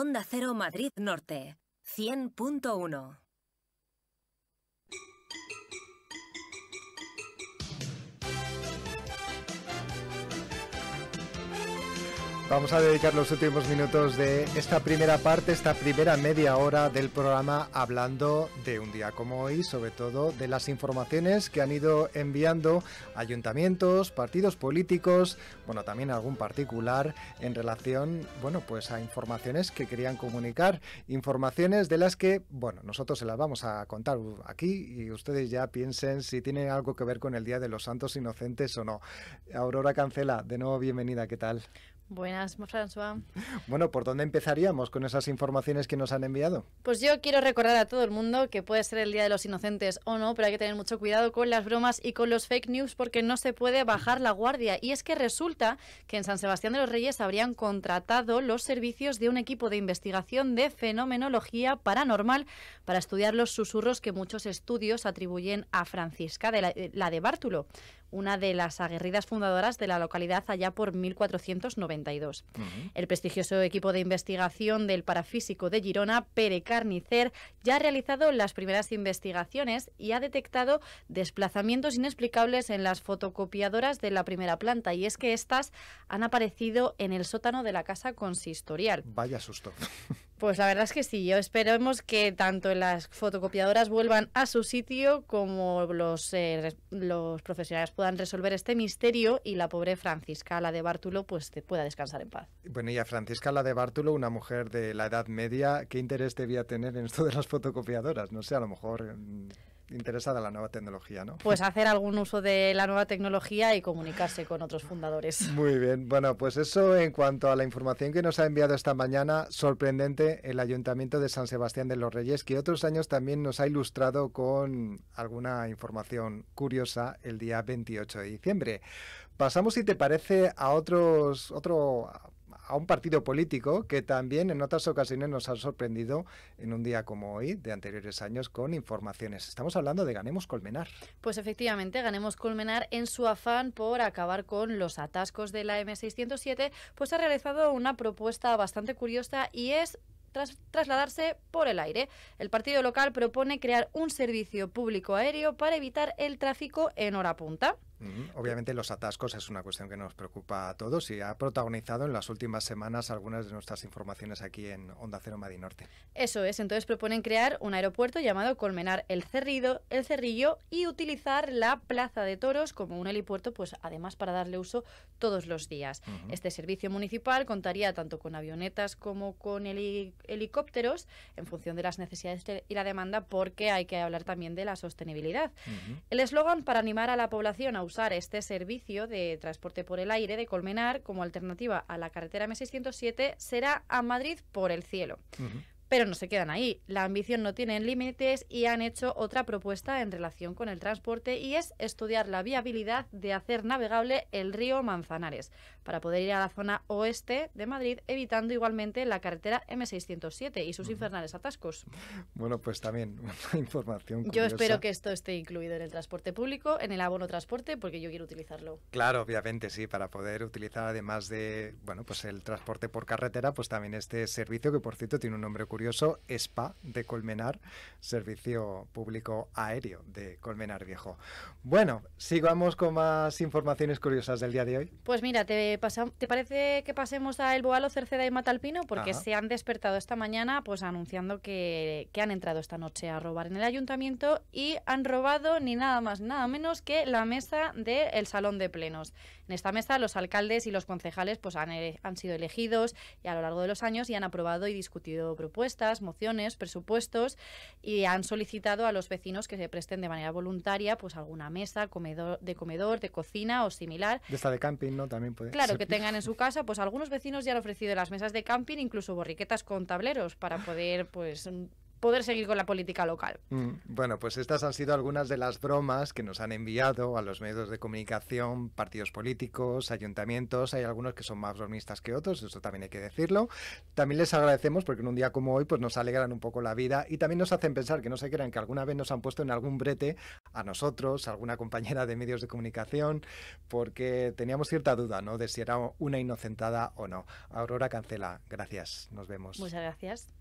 Onda Cero Madrid Norte, 100.1 Vamos a dedicar los últimos minutos de esta primera parte, esta primera media hora del programa hablando de un día como hoy, sobre todo de las informaciones que han ido enviando ayuntamientos, partidos políticos, bueno, también algún particular en relación, bueno, pues a informaciones que querían comunicar, informaciones de las que, bueno, nosotros se las vamos a contar aquí y ustedes ya piensen si tienen algo que ver con el Día de los Santos Inocentes o no. Aurora Cancela, de nuevo bienvenida, ¿qué tal? Buenas, François. Bueno, ¿por dónde empezaríamos con esas informaciones que nos han enviado? Pues yo quiero recordar a todo el mundo que puede ser el Día de los Inocentes o no, pero hay que tener mucho cuidado con las bromas y con los fake news porque no se puede bajar la guardia. Y es que resulta que en San Sebastián de los Reyes habrían contratado los servicios de un equipo de investigación de fenomenología paranormal para estudiar los susurros que muchos estudios atribuyen a Francisca, de la, eh, de Bártulo, una de las aguerridas fundadoras de la localidad allá por 1490. El prestigioso equipo de investigación del parafísico de Girona, Pere Carnicer, ya ha realizado las primeras investigaciones y ha detectado desplazamientos inexplicables en las fotocopiadoras de la primera planta, y es que estas han aparecido en el sótano de la casa consistorial. Vaya susto. Pues la verdad es que sí, yo esperemos que tanto las fotocopiadoras vuelvan a su sitio como los, eh, los profesionales puedan resolver este misterio y la pobre Francisca, la de Bártulo, pues pueda descansar en paz. Bueno, y a Francisca, la de Bártulo, una mujer de la Edad Media, ¿qué interés debía tener en esto de las fotocopiadoras? No sé, a lo mejor... Mm, interesada la nueva tecnología, ¿no? Pues hacer algún uso de la nueva tecnología y comunicarse con otros fundadores. Muy bien, bueno, pues eso en cuanto a la información que nos ha enviado esta mañana, sorprendente el Ayuntamiento de San Sebastián de los Reyes, que otros años también nos ha ilustrado con alguna información curiosa el día 28 de diciembre. Pasamos, si te parece, a otros, otro a un partido político que también en otras ocasiones nos ha sorprendido en un día como hoy de anteriores años con informaciones. Estamos hablando de Ganemos Colmenar. Pues efectivamente, Ganemos Colmenar en su afán por acabar con los atascos de la M607, pues ha realizado una propuesta bastante curiosa y es trasladarse por el aire. El partido local propone crear un servicio público aéreo para evitar el tráfico en hora punta. Obviamente los atascos es una cuestión que nos preocupa a todos y ha protagonizado en las últimas semanas algunas de nuestras informaciones aquí en Onda Cero Madinorte. Eso es, entonces proponen crear un aeropuerto llamado Colmenar el Cerrido, el Cerrillo y utilizar la Plaza de Toros como un helipuerto, pues además para darle uso todos los días. Este servicio municipal contaría tanto con avionetas como con helicópteros en función de las necesidades y la demanda porque hay que hablar también de la sostenibilidad. El eslogan para animar a la población a usar este servicio de transporte por el aire de Colmenar como alternativa a la carretera M607 será a Madrid por el cielo. Pero no se quedan ahí. La ambición no tiene límites y han hecho otra propuesta en relación con el transporte y es estudiar la viabilidad de hacer navegable el río Manzanares para poder ir a la zona oeste de Madrid, evitando igualmente la carretera M607 y sus infernales atascos. Bueno, pues también una información. Curiosa. Yo espero que esto esté incluido en el transporte público, en el abono transporte, porque yo quiero utilizarlo. Claro, obviamente sí, para poder utilizar además de bueno, pues el transporte por carretera, pues también este servicio que por cierto tiene un nombre curioso curioso, SPA de Colmenar, servicio público aéreo de Colmenar Viejo. Bueno, sigamos con más informaciones curiosas del día de hoy. Pues mira, ¿te, parece que pasemos a El Boalo, Cerceda y Matalpino? Porque se han despertado esta mañana pues anunciando que, han entrado esta noche a robar en el ayuntamiento y han robado ni nada más, nada menos que la mesa del Salón de Plenos. En esta mesa los alcaldes y los concejales pues han, eh, han sido elegidos y a lo largo de los años y han aprobado y discutido propuestas propuestas, mociones, presupuestos y han solicitado a los vecinos que se presten de manera voluntaria pues alguna mesa comedor, de comedor, de cocina o similar. De esta de camping, ¿no? También puede Claro, que tengan en su casa, pues algunos vecinos ya han ofrecido las mesas de camping, incluso borriquetas con tableros para poder pues poder seguir con la política local. Mm, bueno, pues estas han sido algunas de las bromas que nos han enviado a los medios de comunicación, partidos políticos, ayuntamientos. Hay algunos que son más bromistas que otros, eso también hay que decirlo. También les agradecemos porque en un día como hoy pues nos alegran un poco la vida y también nos hacen pensar que no se crean que alguna vez nos han puesto en algún brete a nosotros, a alguna compañera de medios de comunicación, porque teníamos cierta duda, ¿no? De si era una inocentada o no. Aurora Cancela, gracias. Nos vemos. Muchas gracias.